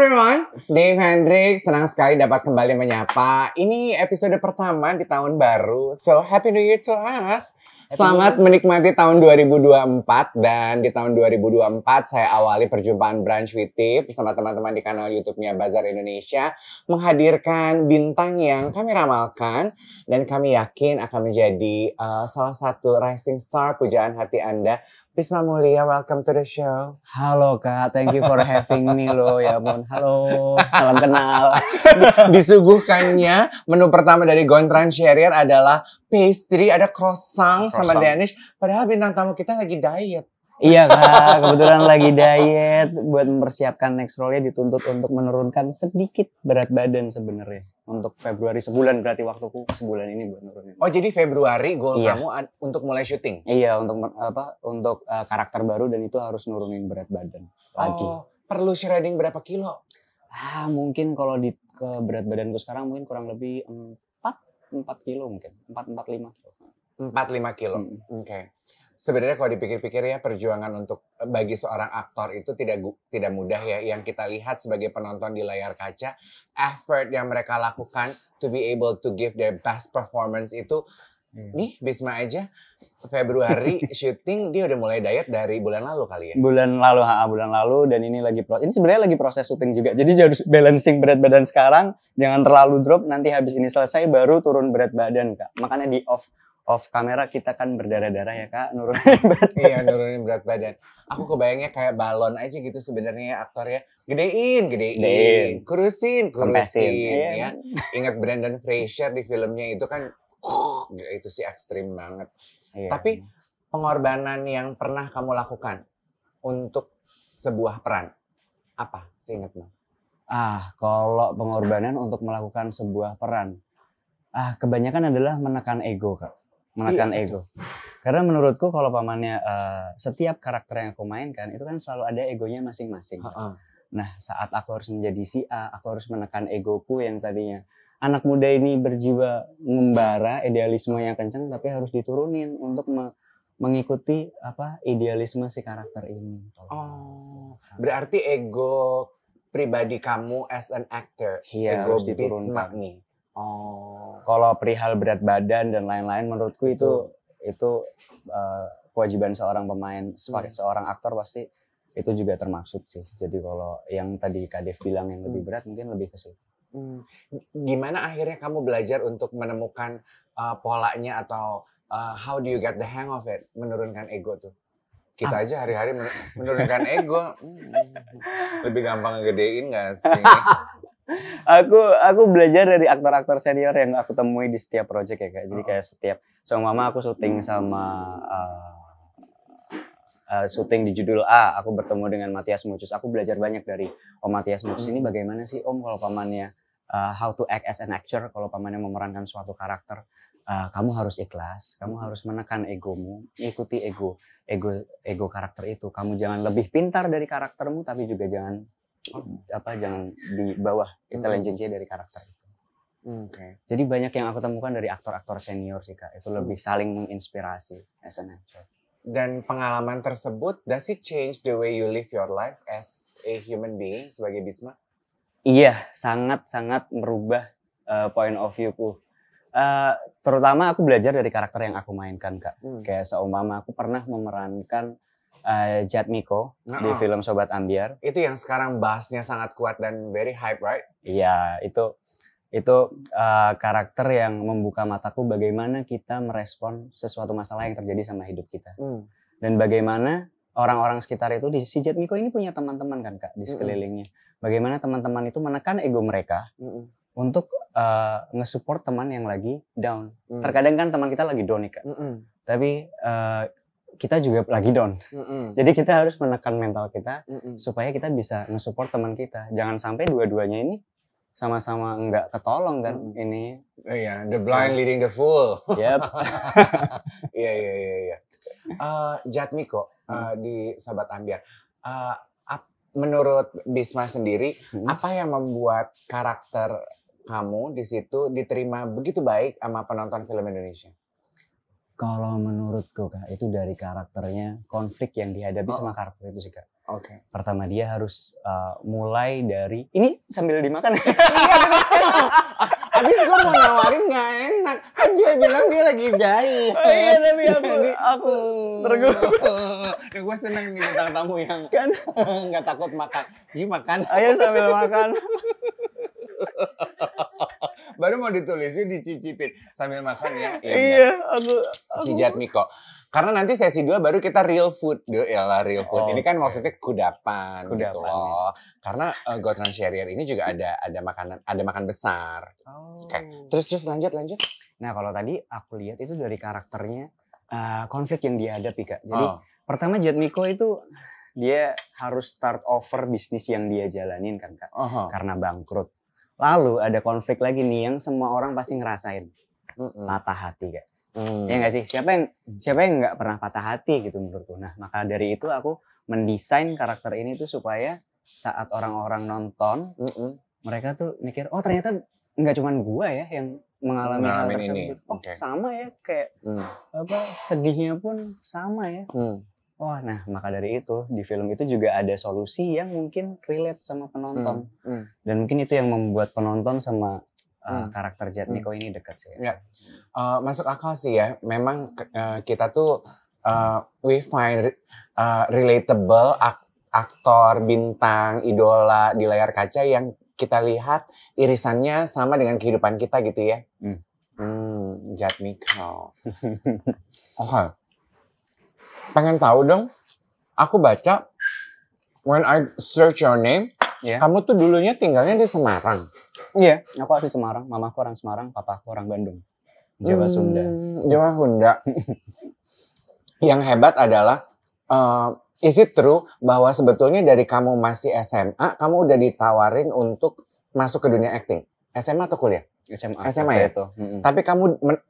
everyone, Dave Hendrik senang sekali dapat kembali menyapa. Ini episode pertama di tahun baru, so happy new year to us. Selamat menikmati tahun 2024 dan di tahun 2024 saya awali perjumpaan Brunch with Tip bersama teman-teman di kanal YouTube-nya Bazar Indonesia menghadirkan bintang yang kami ramalkan dan kami yakin akan menjadi uh, salah satu rising star pujaan hati Anda Bisma Mulia, welcome to the show. Halo Kak, thank you for having me lo ya Mon. Halo, salam kenal. Disuguhkannya menu pertama dari Gontran Syarier adalah pastry, ada croissant, ah, croissant. sama Danish. Padahal bintang tamu kita lagi diet. Iya kak, kebetulan lagi diet buat mempersiapkan next role nya dituntut untuk menurunkan sedikit berat badan sebenarnya. Untuk Februari sebulan berarti waktuku sebulan ini buat nurunin. Oh jadi Februari goal iya. kamu untuk mulai syuting? Iya untuk apa? Untuk uh, karakter baru dan itu harus nurunin berat badan lagi. Oh, perlu shredding berapa kilo? Ah mungkin kalau di ke berat badanku sekarang mungkin kurang lebih empat empat kilo mungkin empat empat lima kilo. Empat lima kilo. Hmm. Oke. Okay sebenarnya kalau dipikir-pikir ya perjuangan untuk eh, bagi seorang aktor itu tidak tidak mudah ya. Yang kita lihat sebagai penonton di layar kaca, effort yang mereka lakukan to be able to give their best performance itu Hmm. Nih Bisma aja Februari syuting dia udah mulai diet dari bulan lalu kali ya. Bulan lalu ha bulan lalu dan ini lagi pro ini sebenarnya lagi proses syuting juga. Jadi harus balancing berat badan sekarang jangan terlalu drop nanti habis ini selesai baru turun berat badan Kak. Makanya di off off kamera kita kan berdarah-darah ya kak nurunin iya, berat iya, badan. iya nurunin berat badan aku kebayangnya kayak balon aja gitu sebenarnya ya, aktornya gedein gedein Gedein. kurusin kurusin Kempesin. Iya, ya kan? ingat Brandon Fraser di filmnya itu kan itu sih ekstrim banget Iya. tapi pengorbanan yang pernah kamu lakukan untuk sebuah peran apa seingatmu ah kalau pengorbanan untuk melakukan sebuah peran ah kebanyakan adalah menekan ego kak Iya, menekan ego. Karena menurutku kalau pamannya uh, setiap karakter yang aku mainkan itu kan selalu ada egonya masing-masing. Uh-uh. Nah, saat aku harus menjadi si A, aku harus menekan egoku yang tadinya anak muda ini berjiwa membara, idealisme yang kencang tapi harus diturunin untuk me mengikuti apa idealisme si karakter ini. Oh, nah. berarti ego pribadi kamu as an actor, iya, ego bismak nih Oh. Kalau perihal berat badan dan lain-lain, menurutku itu hmm. itu uh, kewajiban seorang pemain, hmm. seorang aktor pasti itu juga termaksud sih. Jadi kalau yang tadi Kadev bilang yang lebih hmm. berat mungkin lebih ke Hmm. Gimana akhirnya kamu belajar untuk menemukan uh, polanya atau uh, how do you get the hang of it menurunkan ego tuh? Kita ah. aja hari-hari menurunkan ego hmm. lebih gampang ngegedein gak sih? aku aku belajar dari aktor-aktor senior yang aku temui di setiap project ya kak. Jadi kayak setiap sama mama aku syuting sama uh, uh, syuting di judul A, aku bertemu dengan Matias Mucus. Aku belajar banyak dari Om Matias Mucus ini bagaimana sih Om kalau pamannya uh, how to act as an actor kalau pamannya memerankan suatu karakter. Uh, kamu harus ikhlas, kamu harus menekan egomu, ikuti ego, ego, ego karakter itu. Kamu jangan lebih pintar dari karaktermu, tapi juga jangan apa jangan di bawah intelijensinya hmm. dari karakter itu. Okay. Jadi banyak yang aku temukan dari aktor-aktor senior sih kak, itu hmm. lebih saling menginspirasi as an actor. Dan pengalaman tersebut, does it change the way you live your life as a human being sebagai Bisma? Iya, sangat-sangat merubah uh, point of viewku. Uh, terutama aku belajar dari karakter yang aku mainkan kak. Hmm. Kayak seumpama aku pernah memerankan uh, Miko uh -uh. di uh-uh. film Sobat Ambiar. Itu yang sekarang bahasnya sangat kuat dan very hype, right? Iya, itu itu uh, karakter yang membuka mataku bagaimana kita merespon sesuatu masalah yang terjadi sama hidup kita. Hmm. Dan bagaimana orang-orang sekitar itu di si Miko ini punya teman-teman kan Kak di sekelilingnya. -hmm. Bagaimana teman-teman itu menekan ego mereka -hmm. untuk uh, ngesupport teman yang lagi down. Mm. Terkadang kan teman kita lagi down nih Kak. -hmm. Tapi uh, kita juga lagi down. Mm -hmm. Jadi kita harus menekan mental kita mm -hmm. supaya kita bisa nge-support teman kita. Jangan sampai dua-duanya ini sama-sama nggak ketolong kan mm -hmm. ini. Oh iya, yeah. the blind leading the fool. Yep. Iya iya iya iya. Eh, Jatmiko uh, eh, mm. di Sahabat Ambiar. Uh, menurut Bisma sendiri, hmm. apa yang membuat karakter kamu di situ diterima begitu baik sama penonton film Indonesia? Kalau menurutku kak itu dari karakternya konflik yang dihadapi oh. sama karakter itu sih kak. Oke. Okay. Pertama dia harus uh, mulai dari ini sambil dimakan. Iya, Abis gue mau nawarin nggak enak kan dia bilang dia lagi jahit. Oh, iya tapi aku Jadi, aku hmm. tergugup. gue seneng nih tentang tamu yang kan nggak takut makan. Ini iya, makan. Ayo sambil makan. baru mau ditulisnya dicicipin sambil makan ya. Iya, iya aku, aku. Si Jatmiko. Karena nanti sesi dua baru kita real food. Duh, lah real food. Oh, ini kan okay. maksudnya kudapan, gitu kudapan gitu loh. Karena uh, eh, Gotran Sharier ini juga ada ada makanan ada makan besar. Oh. Oke. Okay. Terus terus lanjut lanjut. Nah, kalau tadi aku lihat itu dari karakternya uh, konflik yang dihadapi, Kak. Jadi oh. pertama Jatmiko itu dia harus start over bisnis yang dia jalanin kan kak uh karena bangkrut Lalu ada konflik lagi nih yang semua orang pasti ngerasain. Mm-mm. Patah hati kayak. Mm. Ya nggak sih? Siapa yang siapa yang nggak pernah patah hati gitu menurutku. Nah, maka dari itu aku mendesain karakter ini tuh supaya saat orang-orang nonton, Mm-mm. mereka tuh mikir, "Oh, ternyata nggak cuman gua ya yang mengalami hal tersebut. Ini. Oh, okay. sama ya kayak mm. apa sedihnya pun sama ya. Mm. Wah, oh, nah maka dari itu di film itu juga ada solusi yang mungkin relate sama penonton hmm. Hmm. dan mungkin itu yang membuat penonton sama uh, hmm. karakter Jet hmm. Niko ini dekat sih. Ya. Uh, masuk akal sih ya. Memang uh, kita tuh uh, we find uh, relatable ak aktor bintang idola di layar kaca yang kita lihat irisannya sama dengan kehidupan kita gitu ya. Hmm, hmm Jet Niko. Oke. Okay pengen tahu dong. Aku baca when I search your name, yeah. kamu tuh dulunya tinggalnya di Semarang. Iya, yeah. aku asli Semarang, mama aku orang Semarang, papa aku orang Bandung. Jawa hmm, Sunda. Jawa Sunda. Yang hebat adalah uh, is it true bahwa sebetulnya dari kamu masih SMA, kamu udah ditawarin untuk masuk ke dunia acting? SMA atau kuliah? SMA. SMA ya itu. Mm -hmm. Tapi kamu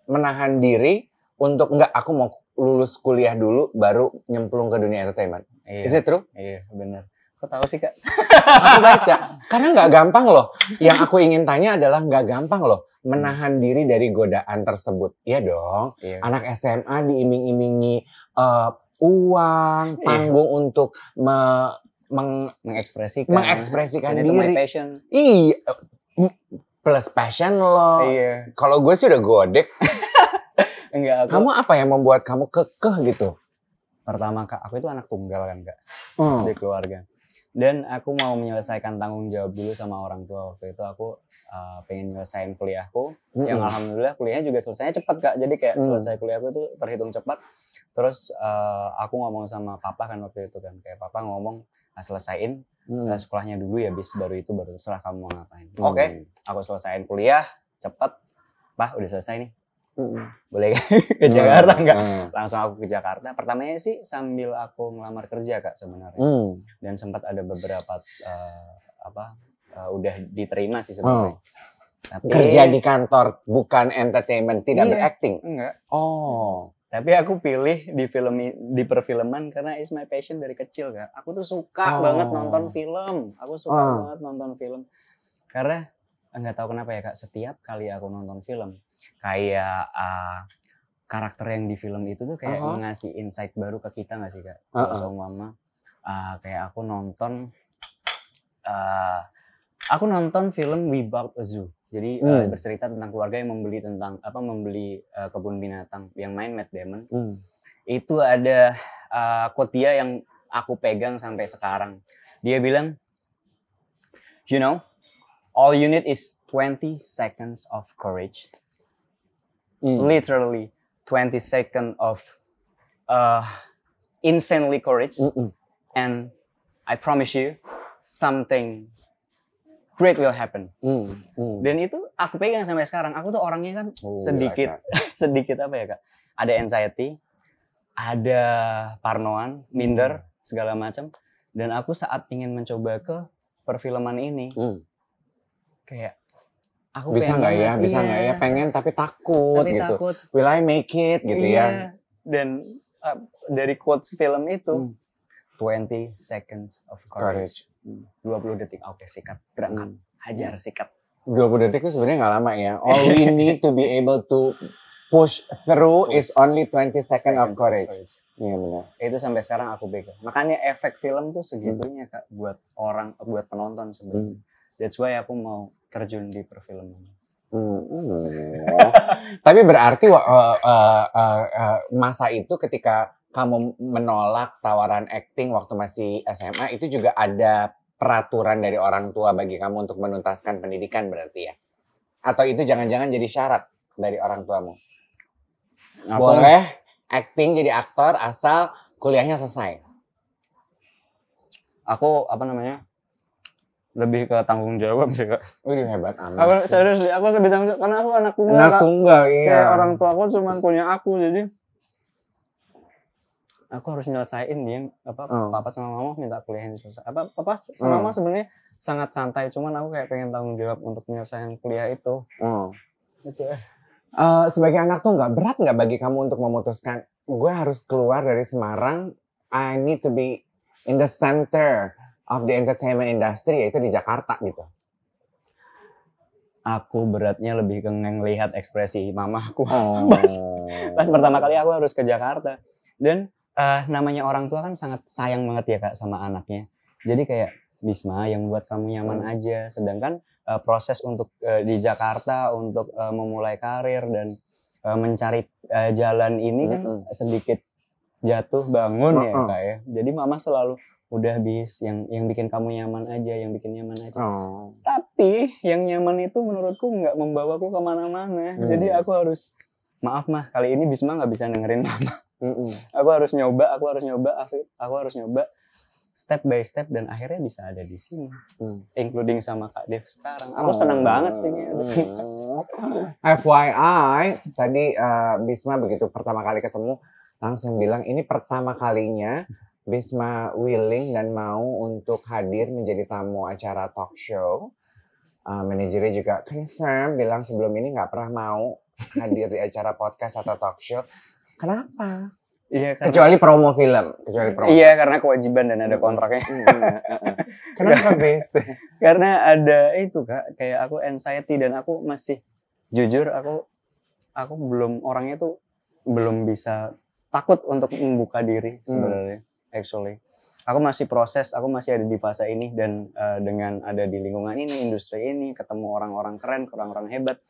menahan diri untuk enggak aku mau lulus kuliah dulu baru nyemplung ke dunia entertainment. Iya. Is it true? Iya, benar. Kok tahu sih, Kak? aku baca. Karena nggak gampang loh. Yang aku ingin tanya adalah nggak gampang loh menahan diri dari godaan tersebut. Iya dong. Iya. Anak SMA diiming-imingi uh, uang, iya. panggung untuk me meng mengekspresikan mengekspresikan diri. Iya. Plus passion loh. Iya. Kalau gue sih udah godek. Enggak, aku... Kamu apa yang membuat kamu kekeh gitu? Pertama kak, aku itu anak tunggal kan kak hmm. di keluarga. Dan aku mau menyelesaikan tanggung jawab dulu sama orang tua waktu itu aku uh, pengen nyelesain kuliahku. hmm Yang alhamdulillah kuliahnya juga selesainya cepat kak. Jadi kayak hmm. selesai kuliahku itu terhitung cepat. Terus uh, aku ngomong sama papa kan waktu itu kan kayak papa ngomong nah, selesain hmm. Eh, sekolahnya dulu ya bis baru itu baru setelah kamu mau ngapain. Hmm. Oke, okay, aku selesain kuliah cepat. Pak udah selesai nih mm. boleh ke mm. Jakarta enggak? mm. langsung aku ke Jakarta pertamanya sih sambil aku ngelamar kerja kak sebenarnya mm. dan sempat ada beberapa uh, apa uh, udah diterima sih sebenarnya mm. Tapi, kerja di kantor bukan entertainment tidak iya, berakting enggak oh tapi aku pilih di film di perfilman karena is my passion dari kecil kak aku tuh suka oh. banget nonton film aku suka oh. banget nonton film karena nggak tahu kenapa ya kak setiap kali aku nonton film kayak uh, karakter yang di film itu tuh kayak uh -huh. ngasih insight baru ke kita nggak sih kak uh -huh. kalau mama uh, ah, kayak aku nonton uh, aku nonton film We Bought a Zoo jadi eh, hmm. uh, bercerita tentang keluarga yang membeli tentang apa membeli uh, kebun binatang yang main Matt Damon hmm. itu ada uh, quote dia yang aku pegang sampai sekarang dia bilang you know all you need is 20 seconds of courage. Mm. Literally 20 seconds of uh, insanely courage. Mm -mm. And I promise you, something great will happen. Mm, mm. Dan itu aku pegang sampai sekarang. Aku tuh orangnya kan oh, iya, sedikit ya, sedikit apa ya kak? Ada anxiety, ada parnoan, minder mm. segala macam. Dan aku saat ingin mencoba ke perfilman ini, mm kayak aku bisa nggak ya, bisa nggak ya, pengen tapi takut tapi gitu. Takut. Will I make it gitu iya. ya. Dan uh, dari quotes film itu hmm. 20 seconds of courage. courage. 20 hmm. detik oke okay, sikat, berangkat, hmm. hajar sikat. 20 detik itu sebenarnya nggak lama ya. All we need to be able to push through push. is only 20 seconds second of courage. Iya benar. Itu sampai sekarang aku bego. Makanya efek film tuh hmm. segitunya hmm. kak buat orang, buat penonton sebenarnya. Hmm. That's why aku mau terjun di perfilman. Hmm, hmm. Tapi berarti eh, eh, eh, masa itu ketika kamu menolak tawaran acting waktu masih SMA itu juga ada peraturan dari orang tua bagi kamu untuk menuntaskan pendidikan berarti ya? Atau itu jangan-jangan jadi syarat dari orang tuamu? Boleh acting jadi aktor asal kuliahnya selesai. Aku apa namanya? lebih ke tanggung jawab sih kak. Wih hebat amat. Aku sih. serius aku lebih tanggung jawab karena aku anak tunggal. Anak tunggal iya. Kayak orang tua aku cuma punya aku jadi aku harus nyelesain dia apa hmm. papa sama mama minta kuliahnya selesai. Apa papa sama hmm. mama sebenarnya sangat santai cuman aku kayak pengen tanggung jawab untuk menyelesaikan kuliah itu. hmm. Gitu ya. Uh, sebagai anak tuh nggak berat nggak bagi kamu untuk memutuskan gue harus keluar dari Semarang I need to be in the center of the entertainment industry yaitu di Jakarta gitu? Aku beratnya lebih ke ngelihat ekspresi mama aku oh. pas, pas pertama kali aku harus ke Jakarta dan uh, namanya orang tua kan sangat sayang banget ya kak sama anaknya. Jadi kayak Bisma yang buat kamu nyaman hmm. aja. Sedangkan uh, proses untuk uh, di Jakarta untuk uh, memulai karir dan uh, mencari uh, jalan ini kan hmm. kan sedikit jatuh bangun ya, hmm. ya kak ya. Jadi mama selalu udah bis yang yang bikin kamu nyaman aja yang bikin nyaman aja oh. tapi yang nyaman itu menurutku nggak membawaku kemana-mana hmm. jadi aku harus maaf mah kali ini Bisma nggak bisa dengerin mama hmm. aku harus nyoba aku harus nyoba aku, harus nyoba step by step dan akhirnya bisa ada di sini hmm. including sama Kak Dev sekarang aku oh. seneng banget ini hmm. FYI tadi uh, Bisma begitu pertama kali ketemu langsung bilang ini pertama kalinya Bisma willing dan mau untuk hadir menjadi tamu acara talk show. Uh, manajernya juga confirm bilang sebelum ini nggak pernah mau hadir di acara podcast atau talk show. Kenapa? Iya, karena, kecuali promo film, kecuali promo. Iya, karena kewajiban dan ada kontraknya. Kenapa, bis? karena ada itu, Kak, kayak aku anxiety dan aku masih jujur aku aku belum orangnya tuh belum bisa takut untuk membuka diri sebenarnya. Hmm actually. Aku masih proses, aku masih ada di fase ini dan uh, dengan ada di lingkungan ini, industri ini, ketemu orang-orang keren, orang-orang hebat,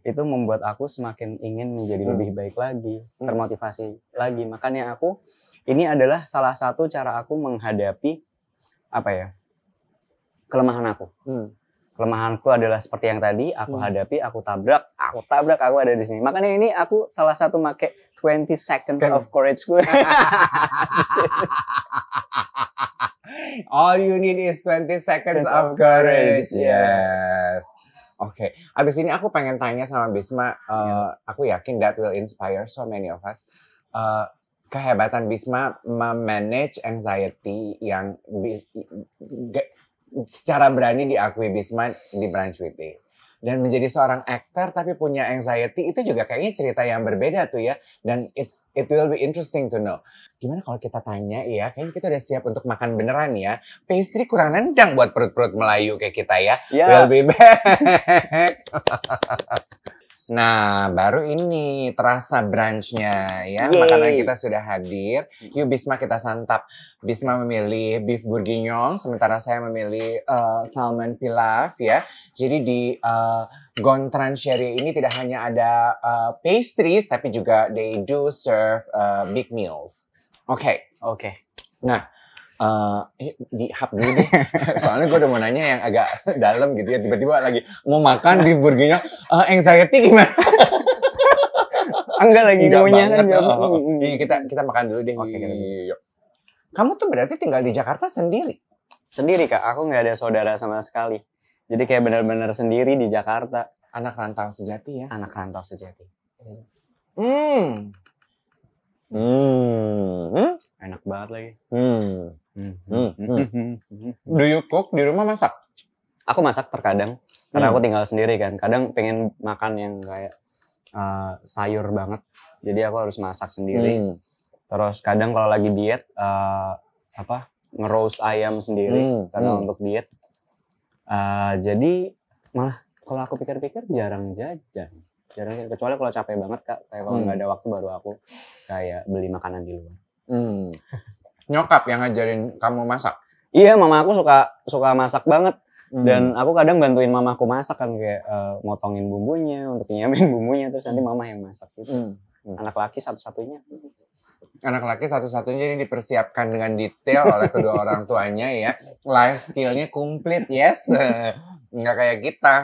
itu membuat aku semakin ingin menjadi hmm. lebih baik lagi, hmm. termotivasi lagi. Makanya aku ini adalah salah satu cara aku menghadapi apa ya kelemahan aku. Hmm kelemahanku adalah seperti yang tadi aku hmm. hadapi aku tabrak aku tabrak aku ada di sini makanya ini aku salah satu make 20 seconds Ken. of courage gue all you need is 20 seconds of, of courage. courage yes oke okay. abis ini aku pengen tanya sama Bisma uh, eh, yeah. aku yakin that will inspire so many of us uh, kehebatan Bisma memanage anxiety yang secara berani diakui Bisma di Branch with Dan menjadi seorang aktor tapi punya anxiety itu juga kayaknya cerita yang berbeda tuh ya. Dan it, it will be interesting to know. Gimana kalau kita tanya ya, kayaknya kita udah siap untuk makan beneran ya. Pastry kurang nendang buat perut-perut Melayu kayak kita ya. Yeah. We'll be back. Nah, baru ini terasa brunchnya ya. Yay. Makanan kita sudah hadir. Yuk Bisma kita santap. Bisma memilih beef bourguignon, sementara saya memilih uh, salmon pilaf ya. Jadi di uh, Sherry ini tidak hanya ada uh, pastries, tapi juga they do serve uh, big meals. Oke. Okay. Oke. Okay. Nah, Eh, eh, di hap dulu deh. Soalnya gue udah mau nanya yang agak dalam gitu ya. Tiba-tiba lagi mau makan di burgernya. Uh, eh, anxiety gimana? Enggak lagi Enggak maunya kan. Oh. kita kita makan dulu deh. Oke, yuk. Kamu tuh berarti tinggal di Jakarta sendiri? Sendiri kak, aku nggak ada saudara sama sekali. Jadi kayak benar-benar sendiri di Jakarta. Anak rantau sejati ya? Anak rantau sejati. Hmm. Hmm. Enak banget lagi. Hmm. Hmm hmm, hmm. hmm. hmm. Do you cook di rumah masak? Aku masak terkadang karena aku tinggal sendiri kan. Kadang pengen makan yang kayak uh, sayur banget. Jadi aku harus masak sendiri. Hmm. Terus kadang kalau lagi diet uh, apa ngerose ayam sendiri hmm. karena hmm. untuk diet. Uh, jadi malah kalau aku pikir-pikir jarang jajan jarang jajan kecuali kalau capek banget kak kayak kalau nggak hmm. ada waktu baru aku kayak beli makanan di luar hmm nyokap yang ngajarin kamu masak iya mama aku suka suka masak banget hmm. dan aku kadang bantuin mama aku masak kan kayak uh, motongin bumbunya untuk nyamin bumbunya terus nanti hmm. mama yang masak gitu hmm. Hmm. anak laki satu-satunya anak laki satu-satunya ini dipersiapkan dengan detail oleh kedua orang tuanya ya life skillnya komplit yes Enggak kayak kita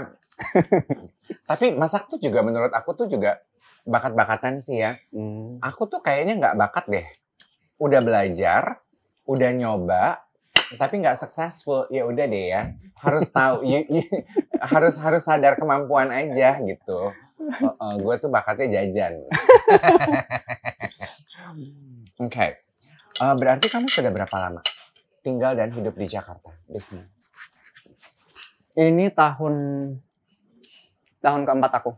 tapi masak tuh juga menurut aku tuh juga bakat-bakatan sih ya hmm. aku tuh kayaknya nggak bakat deh udah belajar, udah nyoba, tapi nggak successful, ya udah deh ya. Harus tahu, you, you, harus harus sadar kemampuan aja gitu. Uh, uh, gue tuh bakatnya jajan. Oke, okay. uh, eh, berarti kamu sudah berapa lama tinggal dan hidup di Jakarta, Bisma? Ini tahun tahun keempat aku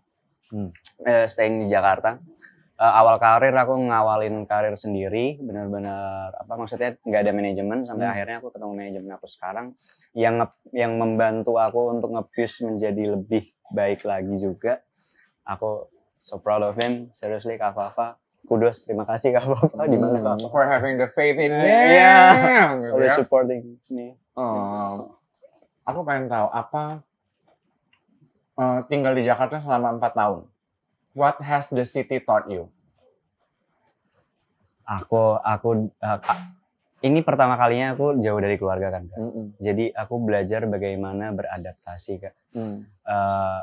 hmm. uh, staying di Jakarta uh, awal karir aku ngawalin karir sendiri benar-benar apa maksudnya nggak ada manajemen sampai hmm. akhirnya aku ketemu manajemen aku sekarang yang yang membantu aku untuk ngepush menjadi lebih baik lagi juga aku so proud of him seriously Kak Fafa kudos terima kasih Kak Fafa di mana Kak Fafa? Hmm, for having the faith in me yeah. Gitu always ya. supporting me oh aku pengen tahu apa uh, tinggal di Jakarta selama empat tahun What has the city taught you? Aku aku uh, ini pertama kalinya aku jauh dari keluarga kan. Mm -hmm. Jadi aku belajar bagaimana beradaptasi kak, mm. uh,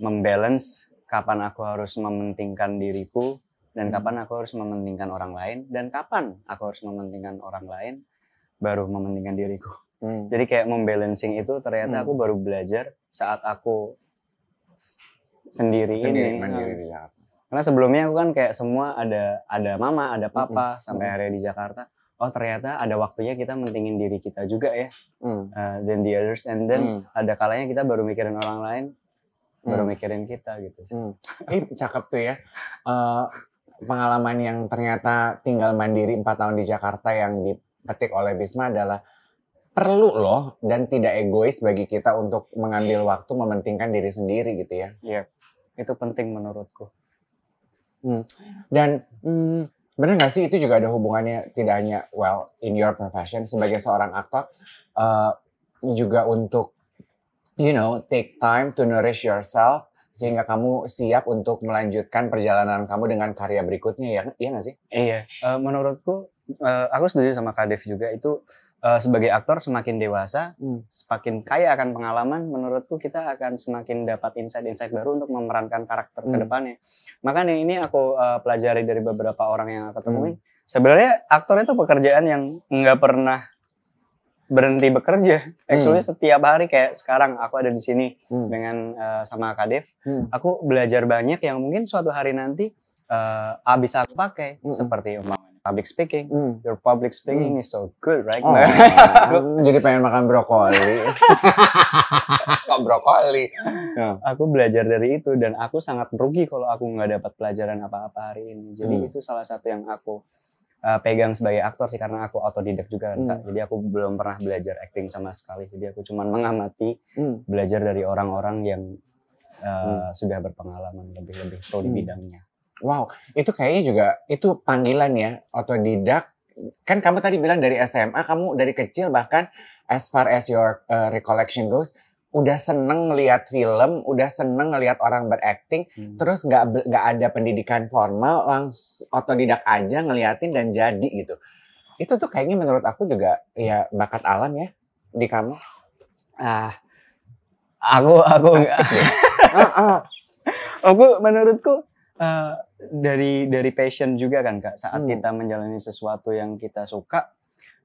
membalance kapan aku harus mementingkan diriku dan mm. kapan aku harus mementingkan orang lain dan kapan aku harus mementingkan orang lain baru mementingkan diriku. Mm. Jadi kayak membalancing itu ternyata mm. aku baru belajar saat aku sendiri, sendiri ini. Mandiri nah. di Jakarta. Karena sebelumnya aku kan kayak semua ada ada mama, ada papa mm-hmm. sampai area di Jakarta. Oh ternyata ada waktunya kita mentingin diri kita juga ya. Mm. Uh, eh, then the others and then mm. ada kalanya kita baru mikirin orang lain, mm. baru mikirin kita gitu. Mm. Ih cakep tuh ya. Uh, pengalaman yang ternyata tinggal mandiri 4 tahun di Jakarta yang dipetik oleh Bisma adalah perlu loh dan tidak egois bagi kita untuk mengambil waktu mementingkan diri sendiri gitu ya. Iya itu penting menurutku hmm. dan hmm, benar nggak sih itu juga ada hubungannya tidak hanya well in your profession sebagai seorang aktor uh, juga untuk you know take time to nourish yourself sehingga kamu siap untuk melanjutkan perjalanan kamu dengan karya berikutnya ya kan? iya nggak sih iya uh, menurutku uh, aku setuju sama Kadef juga itu uh, uh, sebagai aktor semakin dewasa, hmm. semakin kaya akan pengalaman, menurutku kita akan semakin dapat insight-insight baru untuk memerankan karakter hmm. ke depannya. Makanya ini aku uh, pelajari dari beberapa orang yang aku temui. Hmm. Sebenarnya aktor itu pekerjaan yang nggak pernah berhenti bekerja. Hmm. Actually hmm. setiap hari kayak sekarang aku ada di sini hmm. dengan uh, sama Kadif, hmm. aku belajar banyak yang mungkin suatu hari nanti uh, abis aku pakai hmm. seperti umpamanya public speaking. Mm. Your public speaking mm. is so good, right? Oh, jadi pengen makan brokoli. Kok brokoli? Yeah. Aku belajar dari itu dan aku sangat rugi kalau aku nggak dapat pelajaran apa-apa hari ini. Jadi mm. itu salah satu yang aku uh, pegang sebagai aktor sih karena aku otodidak juga kan hmm. Jadi aku belum pernah belajar acting sama sekali. Jadi aku cuma mengamati, mm. belajar dari orang-orang yang uh, hmm. sudah berpengalaman lebih-lebih pro di hmm. bidangnya. Wow, itu kayaknya juga itu panggilan ya otodidak. Kan kamu tadi bilang dari SMA, kamu dari kecil bahkan as far as your uh, recollection goes, udah seneng lihat film, udah seneng lihat orang berakting, hmm. terus nggak nggak ada pendidikan formal, langsung otodidak aja ngeliatin dan jadi gitu. Itu tuh kayaknya menurut aku juga ya bakat alam ya di kamu. Ah, aku aku Asik, ya? uh, uh. aku menurutku Eh, dari dari passion juga kan kak saat hmm. kita menjalani sesuatu yang kita suka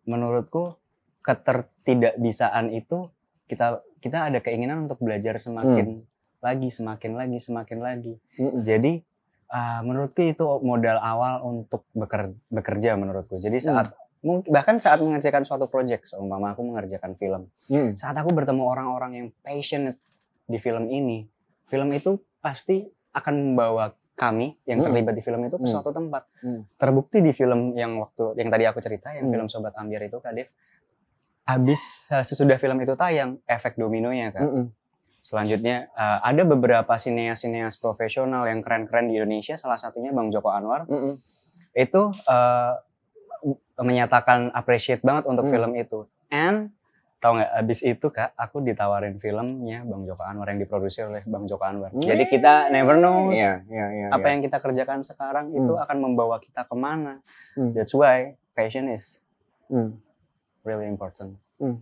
menurutku ketertidakbisaan itu kita kita ada keinginan untuk belajar semakin hmm. lagi semakin lagi semakin lagi hmm. jadi uh, menurutku itu modal awal untuk bekerja, bekerja menurutku jadi hmm. saat hmm bahkan saat mengerjakan suatu proyek seumpama aku mengerjakan film hmm. saat aku bertemu orang-orang yang passionate di film ini film itu pasti akan membawa kami yang hmm. terlibat di film itu ke hmm. suatu tempat. Hmm. Terbukti di film yang waktu yang tadi aku cerita yang hmm. film Sobat Ambiar itu kadif habis eh, sesudah film itu tayang efek dominonya kan. Hmm. Selanjutnya uh, ada beberapa sineas-sineas profesional yang keren-keren di Indonesia salah satunya Bang Joko Anwar. Hmm. Itu uh, menyatakan appreciate banget untuk hmm. film itu. And Tahu nggak? Abis itu kak, aku ditawarin filmnya Bang Joko Anwar yang diproduksi oleh Bang Joko Anwar. Yeah. Jadi kita never knows yeah, yeah, yeah, iya. apa yeah. yang kita kerjakan sekarang mm. itu hmm. akan membawa kita kemana. mm. That's why passion is mm. really important. mm.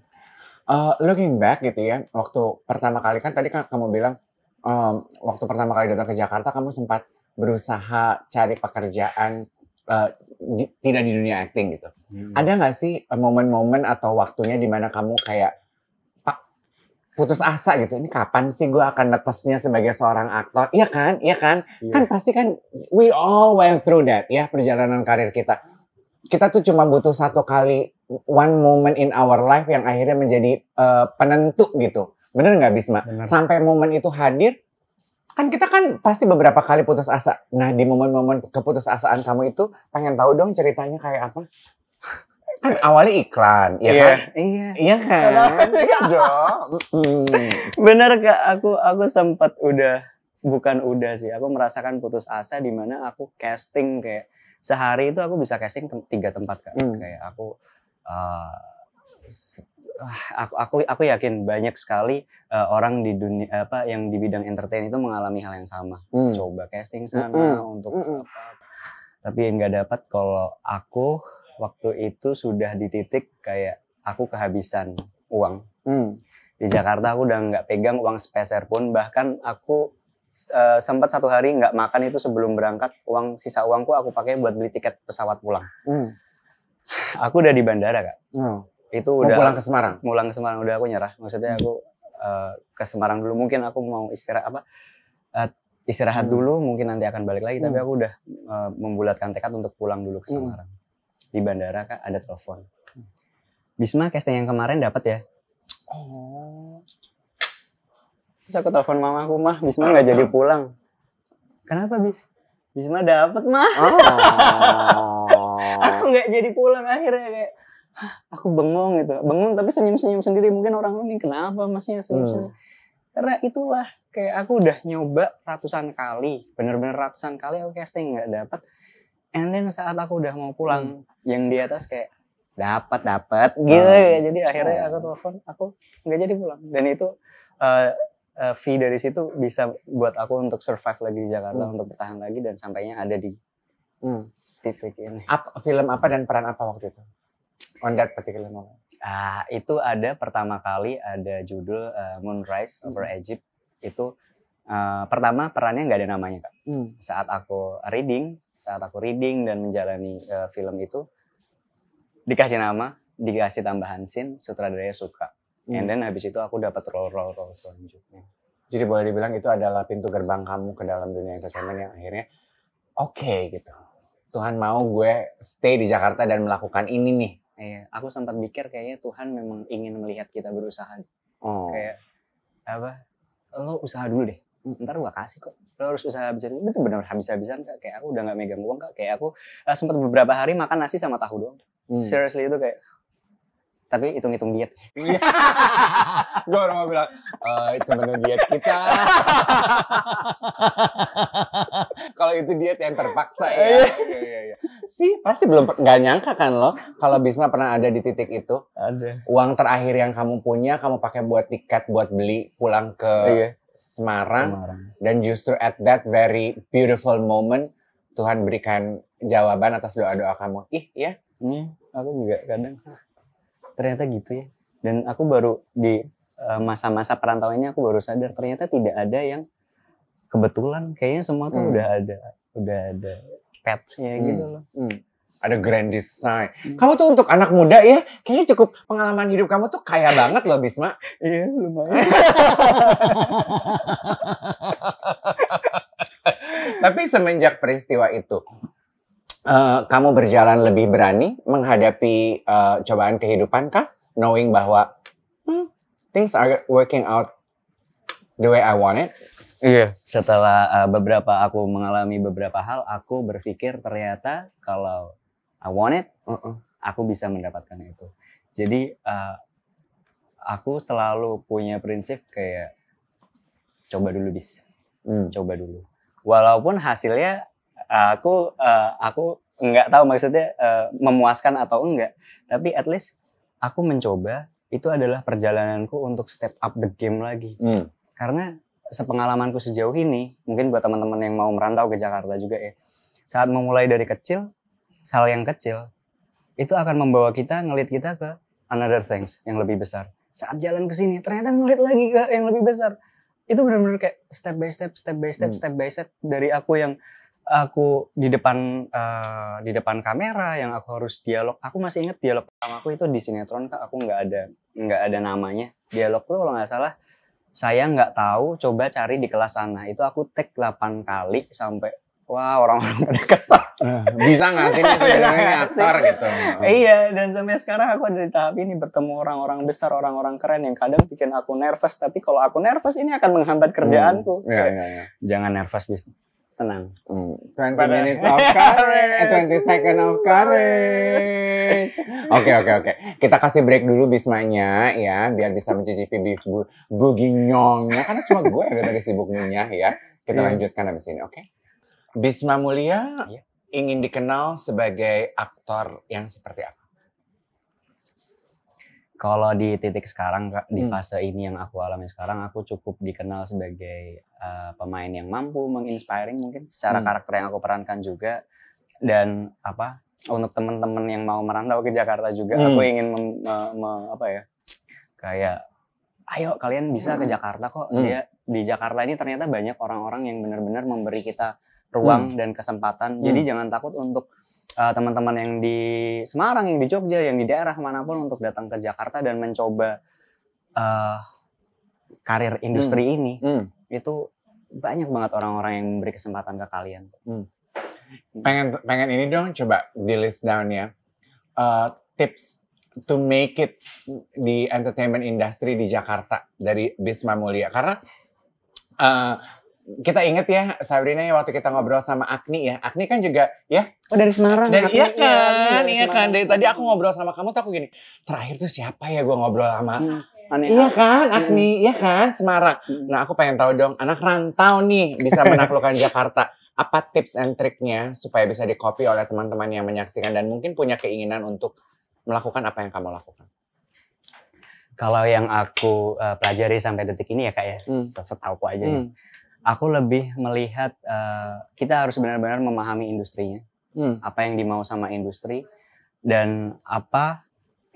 Uh, looking back gitu ya, waktu pertama kali kan tadi kan kamu bilang um, waktu pertama kali datang ke Jakarta kamu sempat berusaha cari pekerjaan uh, di, tidak di dunia acting gitu. Hmm. Ada nggak sih eh, momen-momen atau waktunya di mana kamu kayak pak putus asa gitu. Ini kapan sih gue akan netesnya sebagai seorang aktor? Iya kan? Iya kan? Yeah. Kan pasti kan we all went through that ya perjalanan karir kita. Kita tuh cuma butuh satu kali one moment in our life yang akhirnya menjadi uh, penentu gitu. Bener nggak Bisma? Bener. Sampai momen itu hadir, kan kita kan pasti beberapa kali putus asa. Nah di momen-momen keputusasaan kamu itu pengen tahu dong ceritanya kayak apa? kan awalnya iklan, ya yeah. kan? Iya. Iya kan? Iya dong. Bener kak, aku aku sempat udah bukan udah sih, aku merasakan putus asa di mana aku casting kayak sehari itu aku bisa casting tem tiga tempat kak. Hmm. Kayak aku uh, aku aku aku yakin banyak sekali uh, orang di dunia apa yang di bidang entertain itu mengalami hal yang sama. Hmm. Coba casting sana hmm. untuk hmm. apa, -apa. tapi nggak dapat kalau aku waktu itu sudah di titik kayak aku kehabisan uang. Hmm. Di Jakarta aku udah nggak pegang uang sepeser pun, bahkan aku uh, sempat satu hari nggak makan itu sebelum berangkat, uang sisa uangku aku pakai buat beli tiket pesawat pulang. Hmm. Aku udah di bandara kak. Hmm. Itu udah. Mau pulang ke Semarang. Pulang ke Semarang udah aku nyerah. Maksudnya aku uh, ke Semarang dulu mungkin aku mau istirahat apa uh, istirahat hmm. dulu mungkin nanti akan balik lagi. Hmm. Tapi aku udah uh, membulatkan tekad untuk pulang dulu ke hmm. Semarang. Hmm di bandara kak ada telepon. Bisma casting yang kemarin dapat ya? Oh. Terus aku telepon mama aku mah Bisma nggak jadi pulang. Kenapa Bis? Bisma dapat mah. Oh. aku nggak jadi pulang akhirnya kayak aku bengong gitu bengong tapi senyum senyum sendiri mungkin orang ini kenapa masnya senyum senyum hmm. karena itulah kayak aku udah nyoba ratusan kali bener-bener ratusan kali aku casting nggak dapat and then saat aku udah mau pulang hmm. yang di atas kayak dapat dapat gitu oh. ya jadi akhirnya aku oh. telepon aku nggak jadi pulang dan itu uh, uh, fee dari situ bisa buat aku untuk survive lagi di Jakarta hmm. untuk bertahan lagi dan sampainya ada di hmm. titik ini Ap, film apa dan peran apa waktu itu on that particular moment ah uh, itu ada pertama kali ada judul uh, Moonrise over hmm. Egypt itu uh, pertama perannya nggak ada namanya kak hmm. saat aku reading saat aku reading dan menjalani uh, film itu dikasih nama, dikasih tambahan scene, sutradaranya suka. Hmm. And then habis itu aku dapat role-role selanjutnya. Jadi boleh dibilang itu adalah pintu gerbang kamu ke dalam dunia entertainment yang akhirnya oke okay, gitu. Tuhan mau gue stay di Jakarta dan melakukan ini nih. Iya, aku sempat pikir kayaknya Tuhan memang ingin melihat kita berusaha. Oh. Kayak apa? Lo usaha dulu deh ntar gue kasih kok lo harus usaha habisin itu benar habis-habisan kak kayak aku udah nggak megang uang kak kayak aku uh, eh, sempat beberapa hari makan nasi sama tahu doang hmm. seriously itu kayak tapi hitung-hitung diet. Iya. gue orang mau bilang, uh, itu menu diet kita. kalau itu diet yang terpaksa ya. Iya, iya, iya. iya. Sih, pasti belum gak nyangka kan lo kalau Bisma pernah ada di titik itu. Ada. Uang terakhir yang kamu punya kamu pakai buat tiket buat beli pulang ke iya. Semarang, Semarang. Dan justru at that very beautiful moment Tuhan berikan jawaban atas doa-doa kamu. Ih, ya. Iya, aku juga kadang ternyata gitu ya. Dan aku baru di eh, masa-masa perantauan ini aku baru sadar ternyata tidak ada yang kebetulan kayaknya semua tuh hmm. udah ada, udah ada petsnya gitu hmm. gitu loh. Hmm ada grand design. Hmm. Kamu tuh untuk anak muda ya, kayaknya cukup pengalaman hidup kamu tuh kaya banget loh Bisma. Iya, lumayan. Tapi semenjak peristiwa itu, uh, kamu berjalan lebih berani menghadapi uh, cobaan kehidupan kah? Knowing bahwa hmm, things are working out the way I want it. Iya. Yeah. Setelah uh, beberapa aku mengalami beberapa hal, aku berpikir ternyata kalau I want it, uh -uh. aku bisa mendapatkan itu. Jadi uh, aku selalu punya prinsip kayak coba dulu bis, hmm. coba dulu. Walaupun hasilnya eh, aku uh, aku nggak tahu maksudnya uh, memuaskan atau enggak, tapi at least aku mencoba itu adalah perjalananku untuk step up the game lagi. Hmm. Karena sepengalamanku sejauh ini, mungkin buat teman-teman yang mau merantau ke Jakarta juga ya, saat memulai dari kecil hal yang kecil itu akan membawa kita ngelit kita ke another things yang lebih besar. Saat jalan ke sini ternyata ngelit lagi ke yang lebih besar. Itu benar-benar kayak step by step, step by step, hmm. step by step dari aku yang aku di depan uh, di depan kamera yang aku harus dialog aku masih ingat dialog pertama aku itu di sinetron kak aku nggak ada nggak ada namanya dialog tuh kalau nggak salah saya nggak tahu coba cari di kelas sana itu aku take 8 kali sampai wah orang-orang pada kesel. Ah, bisa gak sih ini sebenarnya Bisa gitu? Iya, dan sampai sekarang aku ada di tahap ini bertemu orang-orang besar, orang-orang keren yang kadang bikin aku nervous. Tapi kalau aku nervous ini akan menghambat kerjaanku. Hmm. Iya, iya, iya. Jangan nervous bis. Tenang. Hmm. 20 Pada. minutes of courage, 20 eh, second of courage. Oke, oke, oke. Kita kasih break dulu Bismanya ya, biar bisa mencicipi beef bu buginyongnya. Karena cuma gue yang tadi sibuk ngunyah ya. Kita iya. lanjutkan habis ini, oke? Okay? Bisma Mulia ya. ingin dikenal sebagai aktor yang seperti apa? Kalau di titik sekarang di hmm. fase ini yang aku alami sekarang, aku cukup dikenal sebagai uh, pemain yang mampu menginspiring mungkin secara hmm. karakter yang aku perankan juga dan apa untuk teman-teman yang mau merantau ke Jakarta juga, hmm. aku ingin apa ya kayak ayo kalian bisa ke hmm. Jakarta kok. Hmm. Dia di Jakarta ini ternyata banyak orang-orang yang benar-benar memberi kita ruang hmm. dan kesempatan. Hmm. Jadi jangan takut untuk uh, teman-teman yang di Semarang, yang di Jogja, yang di daerah manapun untuk datang ke Jakarta dan mencoba uh, karir industri hmm. ini. Hmm. Itu banyak banget orang-orang yang memberi kesempatan ke kalian. Hmm. Pengen pengen ini dong coba di list down ya. Uh, tips to make it di entertainment industry di Jakarta dari Bisma Mulia karena uh, kita inget ya Sabrina ya waktu kita ngobrol sama Agni ya. Agni kan juga ya. Oh dari Semarang. Dari iya, iya kan, iya, iya kan. Dari tadi aku ngobrol sama kamu tuh aku gini. Terakhir tuh siapa ya gue ngobrol sama? Hmm. Aneh. Iya kan, hmm. Agni, hmm. iya kan, Semarang. Hmm. Nah aku pengen tahu dong, anak rantau nih bisa menaklukkan Jakarta. Apa tips and triknya supaya bisa dikopi oleh teman-teman yang menyaksikan dan mungkin punya keinginan untuk melakukan apa yang kamu lakukan? Kalau yang aku uh, pelajari sampai detik ini ya kak ya, hmm. aku aja ya. hmm. Nih aku lebih melihat uh, kita harus benar-benar memahami industrinya, hmm. apa yang dimau sama industri dan apa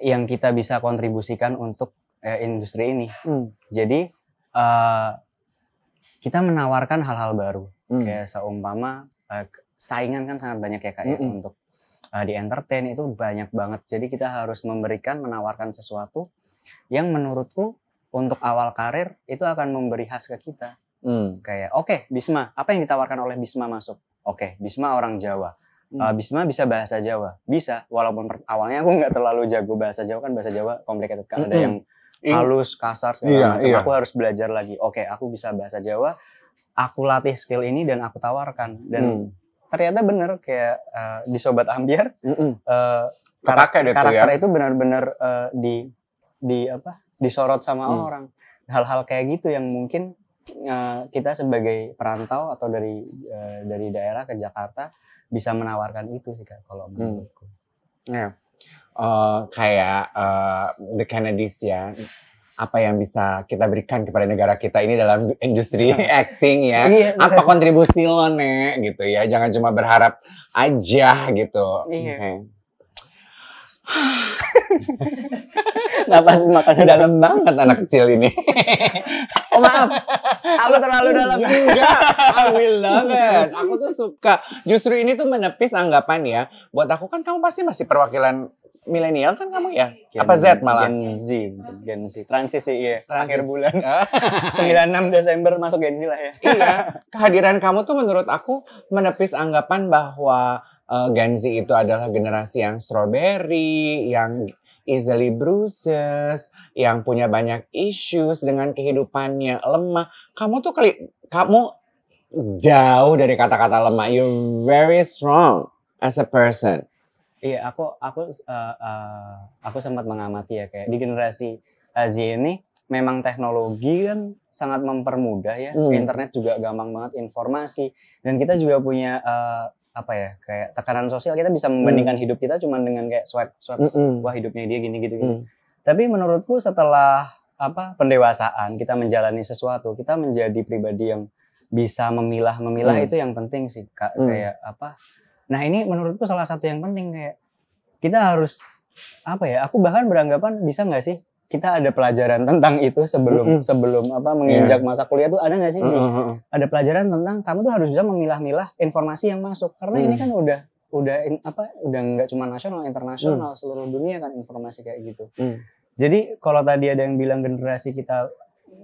yang kita bisa kontribusikan untuk uh, industri ini. Hmm. Jadi uh, kita menawarkan hal-hal baru, hmm. kayak seumpama uh, saingan kan sangat banyak ya kak ya, hmm. untuk uh, di entertain itu banyak banget. Jadi kita harus memberikan menawarkan sesuatu yang menurutku untuk awal karir itu akan memberi khas ke kita. Hmm. Kayak oke okay, Bisma, apa yang ditawarkan oleh Bisma masuk? Oke, okay, Bisma orang Jawa. Hmm. Uh, Bisma bisa bahasa Jawa, bisa. Walaupun awalnya aku nggak terlalu jago bahasa Jawa kan bahasa Jawa complicated kan hmm. ada yang iya. halus, kasar segala iya, macam. Iya. Aku harus belajar lagi. Oke, okay, aku bisa bahasa Jawa. Aku latih skill ini dan aku tawarkan dan hmm ternyata bener kayak uh, di sobat ambiar uh, karakter, deh karakter ya. itu benar-benar uh, di di apa disorot sama hmm. orang hal-hal kayak gitu yang mungkin Eh, kita sebagai perantau atau dari uh, dari daerah ke Jakarta bisa menawarkan itu sih kak kalau hmm. menurutku. Hmm. Ya. Yeah. Uh, kayak uh, the Kennedys ya apa yang bisa kita berikan kepada negara kita ini dalam industri acting ya. Iya, apa kontribusi lo, Nek? Gitu ya. Jangan cuma berharap aja gitu. Iya. Okay. Napas makan dalam banget anak kecil ini. oh maaf, aku terlalu dalam. Enggak, I will love it. Aku tuh suka. Justru ini tuh menepis anggapan ya. Buat aku kan kamu pasti masih perwakilan milenial kan kamu ya? Gen, Apa Z malah? Gen Z, Gen Z. Transisi ya. Transis. Akhir bulan. 96 Desember masuk Gen Z lah ya. iya. Kehadiran kamu tuh menurut aku menepis anggapan bahwa uh, Gen Z itu adalah generasi yang strawberry, yang easily bruises, yang punya banyak issues dengan kehidupannya, lemah. Kamu tuh kali kamu jauh dari kata-kata lemah. You're very strong as a person. Iya, aku aku uh, uh, aku sempat mengamati ya kayak di generasi Z ini memang teknologi kan sangat mempermudah ya. Hmm. Internet juga gampang banget informasi dan kita juga punya uh, apa ya kayak tekanan sosial kita bisa membandingkan mm. hidup kita cuman dengan kayak swipe swipe mm -mm. wah hidupnya dia gini gitu, gitu. Hmm. tapi menurutku setelah apa pendewasaan kita menjalani sesuatu kita menjadi pribadi yang bisa memilah memilah mm. itu yang penting sih Kak, mm. kayak apa nah ini menurutku salah satu yang penting kayak kita harus apa ya aku bahkan beranggapan bisa nggak sih kita ada pelajaran tentang itu sebelum mm -hmm. sebelum apa menginjak yeah. masa kuliah tuh ada nggak sih mm -hmm. ada pelajaran tentang kamu tuh harus bisa memilah-milah informasi yang masuk karena mm. ini kan udah udah in, apa udah nggak cuma nasional internasional mm. seluruh dunia kan informasi kayak gitu mm. jadi kalau tadi ada yang bilang generasi kita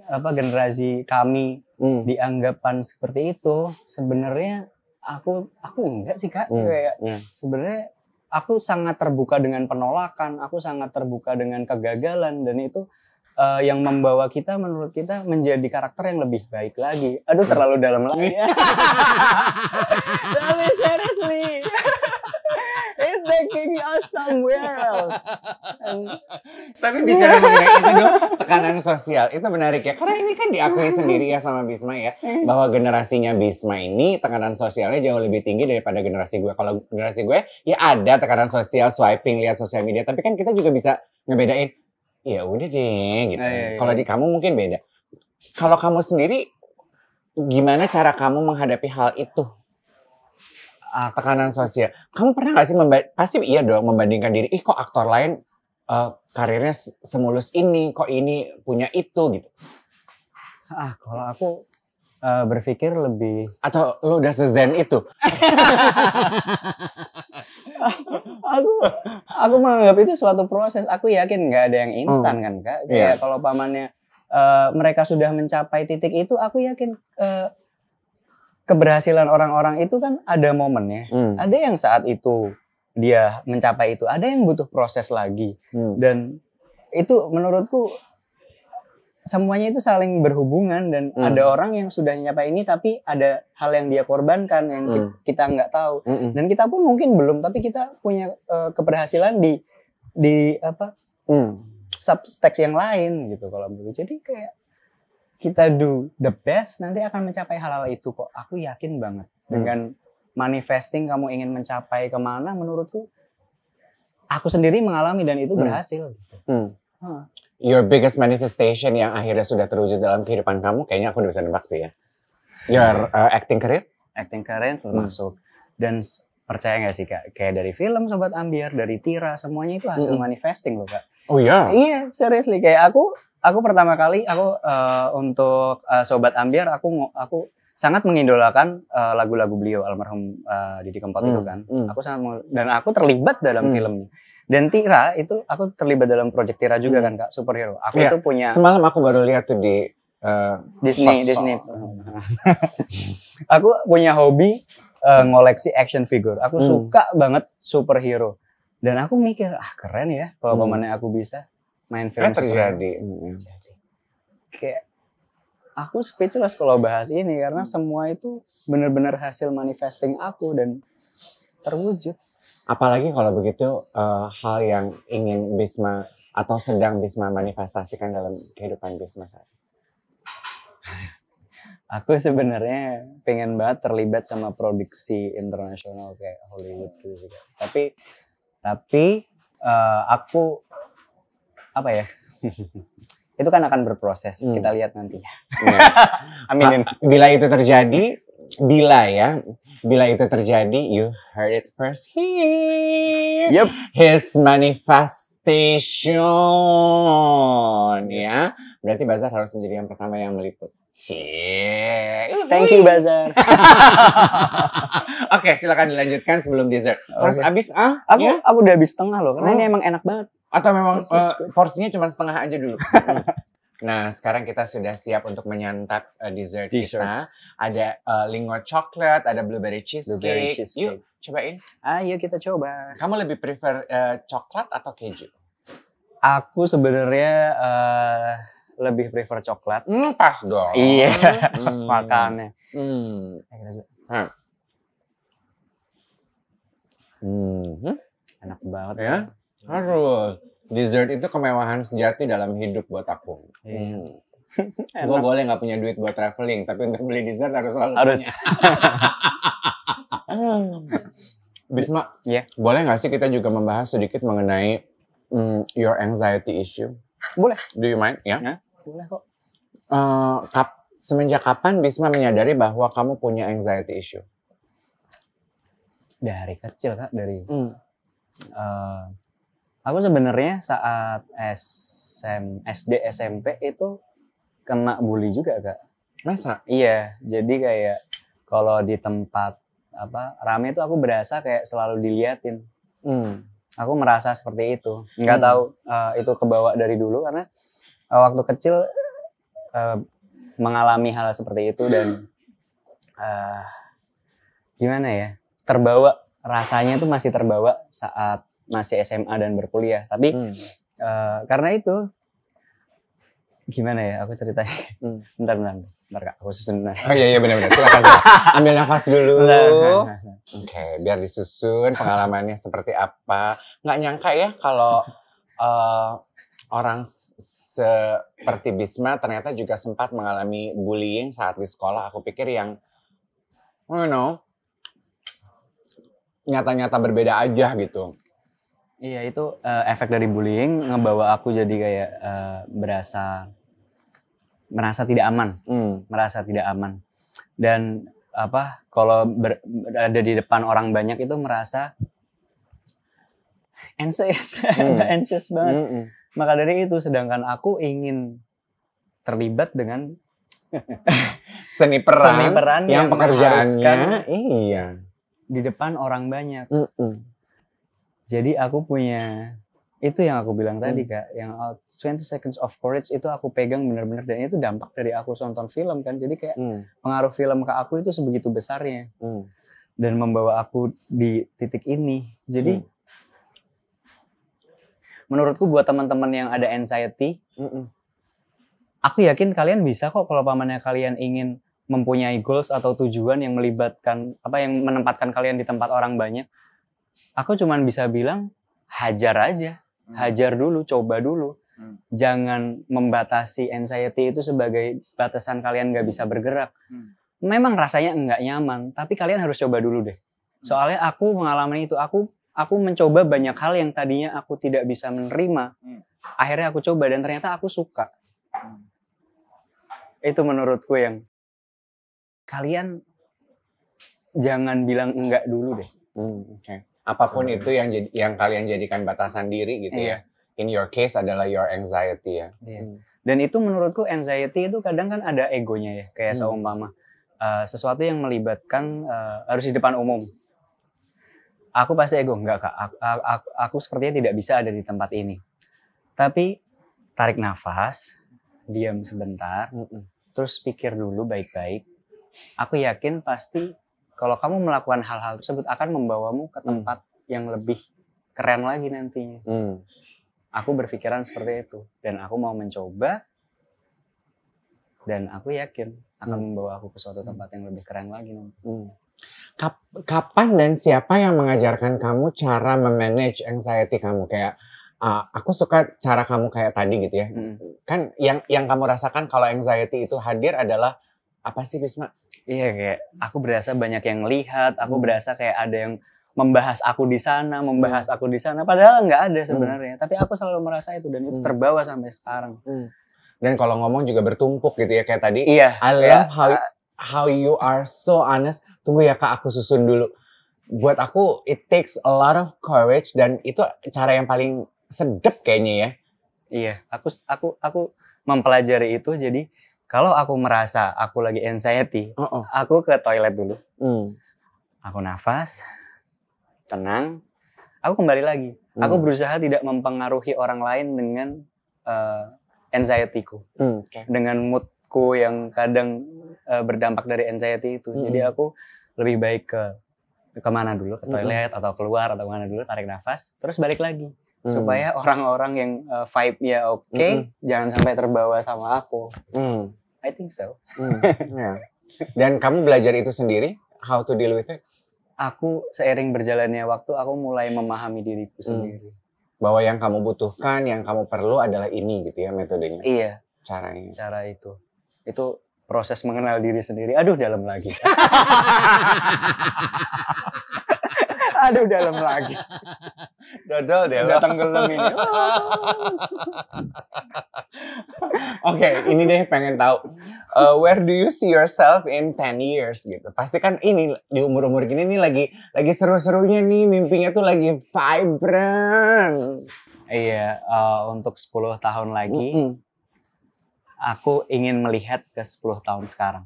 apa generasi kami mm. dianggapan seperti itu sebenarnya aku aku enggak sih kak mm. kayak mm. sebenarnya aku sangat terbuka dengan penolakan, aku sangat terbuka dengan kegagalan dan itu uh, yang membawa kita menurut kita menjadi karakter yang lebih baik lagi. Aduh terlalu dalam lagi. Tapi seriously, taking us somewhere else. Tapi bicara mengenai itu dong, tekanan sosial itu menarik ya. Karena ini kan diakui sendiri ya sama Bisma ya, bahwa generasinya Bisma ini tekanan sosialnya jauh lebih tinggi daripada generasi gue. Kalau generasi gue ya ada tekanan sosial, swiping, lihat sosial media. Tapi kan kita juga bisa ngebedain, ya udah deh gitu. Iya, iya, iya. Kalau di kamu mungkin beda. Kalau kamu sendiri, gimana cara kamu menghadapi hal itu? uh, tekanan sosial. Kamu pernah nggak sih pasti iya dong membandingkan diri. Ih kok aktor lain uh, karirnya semulus ini, kok ini punya itu gitu. Ah kalau aku uh, berpikir lebih atau lo udah sezen itu? aku aku menganggap itu suatu proses. Aku yakin nggak ada yang instan hmm. kan kak. yeah. kalau pamannya uh, mereka sudah mencapai titik itu, aku yakin uh, keberhasilan orang-orang itu kan ada momennya. Hmm. Ada yang saat itu dia mencapai itu, ada yang butuh proses lagi. Hmm. Dan itu menurutku semuanya itu saling berhubungan dan hmm. ada orang yang sudah nyapa ini tapi ada hal yang dia korbankan yang hmm. kita nggak tahu hmm. dan kita pun mungkin belum tapi kita punya uh, keberhasilan di di apa hmm. yang lain gitu kalau begitu jadi kayak kita do the best nanti akan mencapai hal-hal itu kok aku yakin banget hmm. dengan manifesting kamu ingin mencapai kemana menurutku aku sendiri mengalami dan itu hmm. berhasil gitu. hmm. your biggest manifestation yang akhirnya sudah terwujud dalam kehidupan kamu kayaknya aku udah bisa nebak sih ya your uh, acting career acting career hmm. termasuk hmm. dan percaya gak sih kak kayak dari film sobat ambiar dari tira semuanya itu hasil hmm. manifesting loh kak oh iya yeah. iya yeah, seriously kayak aku aku pertama kali aku uh, untuk uh, sobat ambiar aku aku sangat mengidolakan uh, lagu-lagu beliau almarhum uh, Didi Kempot hmm, itu kan. Hmm. Aku sangat mau, dan aku terlibat dalam hmm. filmnya. Dan Tira itu aku terlibat dalam proyek Tira juga hmm. kan Kak, superhero. Aku ya, itu punya Semalam aku baru lihat tuh di uh, Disney, Fox Disney. aku punya hobi uh, ngoleksi action figure. Aku hmm. suka banget superhero. Dan aku mikir, ah keren ya kalau hmm. aku bisa main film terjadi. Hmm. Jadi kayak aku speechless kalau bahas ini karena hmm. semua itu benar-benar hasil manifesting aku dan terwujud. Apalagi kalau begitu uh, hal yang ingin Bisma atau sedang Bisma manifestasikan dalam kehidupan Bisma saat Aku sebenarnya pengen banget terlibat sama produksi internasional kayak Hollywood gitu Tapi tapi uh, aku apa ya? itu kan akan berproses. Hmm. Kita lihat nanti ya. Aminin. Bila itu terjadi, bila ya, bila itu terjadi, you heard it first here. Yep. His manifestation ya. Berarti Bazar harus menjadi yang pertama yang meliput. Cie. Thank you Bazar. Oke, okay, silakan dilanjutkan sebelum dessert. Harus okay. habis ah? Aku yeah. aku udah habis setengah loh, karena oh. ini emang enak banget. Atau memang uh, porsinya cuma setengah aja dulu. Nah, sekarang kita sudah siap untuk menyantap uh, dessert Desserts. Ada uh, eh, lingo coklat, ada blueberry cheesecake. Blueberry cheesecake. Yuk, cobain. Ayo ah, kita coba. Kamu lebih prefer uh, coklat atau keju? Aku sebenarnya uh, lebih prefer coklat. Hmm, pas dong. Iya, hmm. makannya. Hmm. Hmm. Enak banget. Ya, harus. Dessert itu kemewahan sejati dalam hidup buat aku. Iya. Hmm. gue boleh nggak punya duit buat traveling, tapi untuk beli dessert harus selalu harus. Bisma, yeah. boleh nggak sih kita juga membahas sedikit mengenai mm, your anxiety issue? Boleh. Do you mind? Ya. Yeah. Boleh kok. Uh, kap, semenjak kapan Bisma menyadari bahwa kamu punya anxiety issue? Dari kecil kak, dari hmm. uh, aku sebenarnya saat SM, SD SMP itu kena bully juga kak. Masa? Iya, jadi kayak kalau di tempat apa rame itu aku berasa kayak selalu diliatin. Hmm aku merasa seperti itu nggak hmm. tahu uh, itu kebawa dari dulu karena uh, waktu kecil uh, mengalami hal seperti itu dan uh, gimana ya terbawa rasanya itu masih terbawa saat masih SMA dan berkuliah tapi hmm. uh, karena itu gimana ya aku ceritanya hmm. bentar bentar Bentar kak, aku susun bentar. Oh iya iya benar benar. Silakan, Ambil nafas dulu. Nah, nah, nah, Oke, okay, biar disusun pengalamannya seperti apa. Nggak nyangka ya kalau uh, orang seperti Bisma ternyata juga sempat mengalami bullying saat di sekolah. Aku pikir yang, you know, nyata-nyata berbeda aja gitu. Iya itu uh, efek dari bullying ngebawa aku jadi kayak uh, berasa merasa tidak aman, hmm. merasa tidak aman. Dan apa kalau ber, berada di depan orang banyak itu merasa anxious, hmm. anxious banget. Hmm, hmm. Maka dari itu sedangkan aku ingin terlibat dengan seni peran, seni peran yang, yang pekerjaannya iya di depan orang banyak. Mm Jadi aku punya itu yang aku bilang hmm. tadi kak yang 20 seconds of courage itu aku pegang bener-bener dan itu dampak dari aku nonton film kan jadi kayak hmm. pengaruh film ke aku itu sebegitu besarnya hmm. dan membawa aku di titik ini jadi hmm. menurutku buat teman-teman yang ada anxiety hmm. aku yakin kalian bisa kok kalau pamannya kalian ingin mempunyai goals atau tujuan yang melibatkan apa yang menempatkan kalian di tempat orang banyak aku cuman bisa bilang hajar aja Hmm. hajar dulu coba dulu hmm. jangan membatasi anxiety itu sebagai batasan kalian gak bisa bergerak hmm. memang rasanya nggak nyaman tapi kalian harus coba dulu deh hmm. soalnya aku mengalami itu aku aku mencoba banyak hal yang tadinya aku tidak bisa menerima hmm. akhirnya aku coba dan ternyata aku suka hmm. itu menurutku yang kalian jangan bilang enggak dulu deh hmm, okay apapun hmm. itu yang yang kalian jadikan batasan diri gitu yeah. ya iya. in your case adalah your anxiety ya yeah. hmm. dan itu menurutku anxiety itu kadang kan ada egonya ya kayak hmm. seumpama uh, sesuatu yang melibatkan uh, harus di depan umum aku pasti ego enggak kak aku, aku, aku sepertinya tidak bisa ada di tempat ini tapi tarik nafas diam sebentar mm -mm. terus pikir dulu baik-baik aku yakin pasti kalau kamu melakukan hal-hal tersebut akan membawamu ke hmm. tempat hmm. yang lebih keren lagi nantinya. Hmm. Aku berpikiran seperti itu dan aku mau mencoba dan aku yakin akan hmm. membawa aku ke suatu tempat yang lebih keren lagi nanti. Hmm. kapan dan siapa yang mengajarkan kamu cara memanage anxiety kamu kayak uh, aku suka cara kamu kayak tadi gitu ya. Hmm. Kan yang yang kamu rasakan kalau anxiety itu hadir adalah apa sih Bisma? iya kayak hmm. aku berasa banyak yang lihat aku hmm. berasa kayak ada yang membahas aku di sana hmm. membahas hmm. aku di sana padahal nggak ada hmm. sebenarnya hmm. tapi aku selalu merasa itu dan itu terbawa sampai sekarang hmm. dan kalau ngomong juga bertumpuk gitu ya kayak tadi iya I love how ah. how you are so honest tunggu ya kak aku susun dulu buat aku it takes a lot of courage dan itu cara yang paling sedep kayaknya ya iya aku aku aku mempelajari itu jadi kalau aku merasa aku lagi anxiety, uh -uh. aku ke toilet dulu. Hmm. Aku nafas, tenang, aku kembali lagi. Hmm. Aku berusaha tidak mempengaruhi orang lain dengan uh, anxietyku. Hmm, okay. Dengan moodku yang kadang uh, berdampak dari anxiety itu. Hmm. Jadi aku lebih baik ke kemana dulu ke hmm. toilet -hmm. atau keluar atau kemana dulu tarik nafas terus balik lagi Hmm. supaya orang-orang yang uh, vibe-nya oke okay, -hmm. jangan sampai terbawa sama aku mm. I think so. Hmm, yeah. Dan kamu belajar itu sendiri, how to deal with it? Aku seiring berjalannya waktu, aku mulai memahami diriku hmm. sendiri. Bahwa yang kamu butuhkan, yang kamu perlu adalah ini gitu ya metodenya. Iya. Caranya. Cara itu. Itu proses mengenal diri sendiri. Aduh dalam lagi. aduh dalam lagi. Dodol deh. Datang tenggelam ini. Oke, okay, ini deh pengen tahu. Uh, where do you see yourself in 10 years gitu? Pasti kan ini di umur-umur gini nih lagi lagi seru-serunya nih, mimpinya tuh lagi vibrant. Iya, uh, untuk 10 tahun lagi mm -hmm. aku ingin melihat ke 10 tahun sekarang.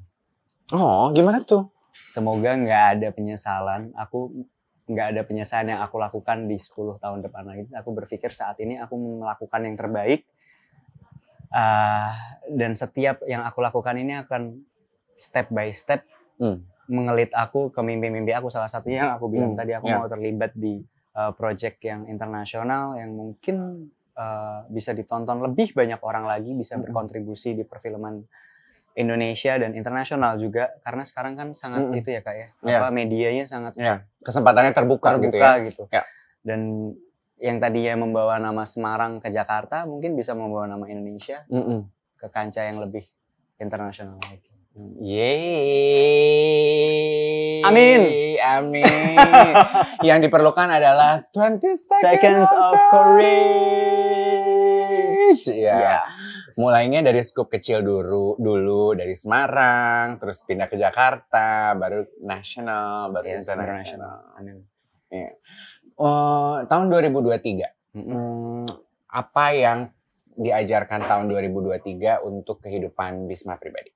Oh, gimana tuh? Semoga nggak ada penyesalan. Aku nggak ada penyesalan yang aku lakukan di 10 tahun depan lagi. Aku berpikir saat ini aku melakukan yang terbaik uh, dan setiap yang aku lakukan ini akan step by step hmm. mengelit aku ke mimpi-mimpi aku. Salah satunya yang aku bilang hmm. tadi aku yeah. mau terlibat di uh, project yang internasional yang mungkin uh, bisa ditonton lebih banyak orang lagi, bisa hmm. berkontribusi di perfilman Indonesia dan internasional juga karena sekarang kan sangat mm -hmm. itu ya kak ya yeah. apa medianya sangat yeah. kesempatannya terbuka, gitu terbuka ya. gitu ya gitu. Yeah. dan yang tadinya membawa nama Semarang ke Jakarta mungkin bisa membawa nama Indonesia mm -hmm. ke kancah yang lebih internasional lagi. Yeay. Amin. Amin. yang diperlukan adalah 20 seconds, seconds of courage. Ya. Yeah. yeah mulainya dari skup kecil dulu dulu dari Semarang terus pindah ke Jakarta baru nasional baru yes, iya, internasional yeah. uh, iya. oh, tahun 2023 mm -hmm. apa yang diajarkan tahun 2023 untuk kehidupan Bisma pribadi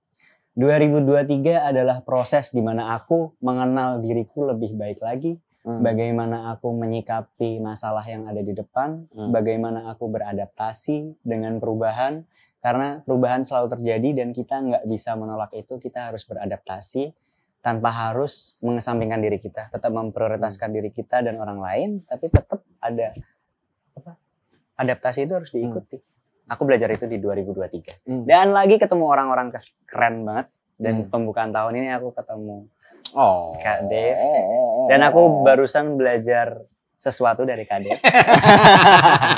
2023 adalah proses di mana aku mengenal diriku lebih baik lagi Hmm. Bagaimana aku menyikapi masalah yang ada di depan, hmm. bagaimana aku beradaptasi dengan perubahan, karena perubahan selalu terjadi dan kita nggak bisa menolak itu, kita harus beradaptasi tanpa harus mengesampingkan diri kita, tetap memprioritaskan diri kita dan orang lain, tapi tetap ada apa? Adaptasi itu harus diikuti. Hmm. Aku belajar itu di 2023. Hmm. Dan lagi ketemu orang-orang keren banget dan hmm. pembukaan tahun ini aku ketemu oh. Kak Dev. Oh, oh, oh. Dan aku barusan belajar sesuatu dari Kak Dev.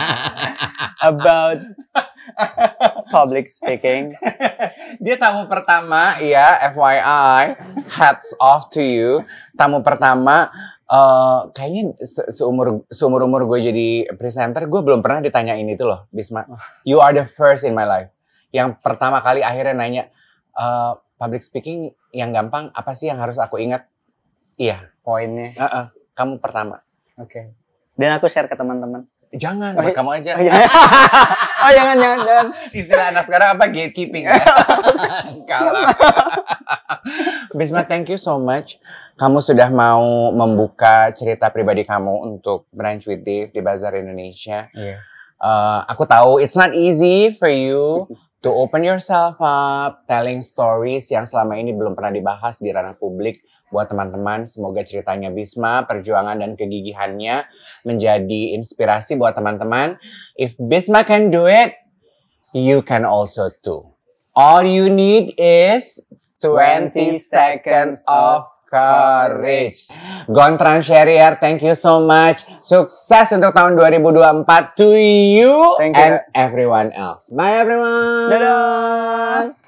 About public speaking. Dia tamu pertama ya, FYI. Hats off to you. Tamu pertama Uh, kayaknya se seumur seumur umur gue jadi presenter, gue belum pernah ditanyain itu loh, Bisma. You are the first in my life. Yang pertama kali akhirnya nanya uh, public speaking yang gampang apa sih yang harus aku ingat? Iya, poinnya. Uh -uh, kamu pertama. Oke. Okay. Dan aku share ke teman-teman. Jangan, oh, iya. kamu aja. Oh, iya. oh jangan jangan jangan istilah anak sekarang apa gatekeeping ya? kalah Bisma thank you so much kamu sudah mau membuka cerita pribadi kamu untuk Branch with Dave di Bazar Indonesia yeah. Iya. uh, aku tahu it's not easy for you to open yourself up telling stories yang selama ini belum pernah dibahas di ranah publik buat teman-teman. Semoga ceritanya Bisma, perjuangan dan kegigihannya menjadi inspirasi buat teman-teman. If Bisma can do it, you can also too. All you need is 20 seconds of courage. Gontran Sherrier, thank you so much. Sukses untuk tahun 2024 to you thank you. and everyone else. Bye everyone. Dadah.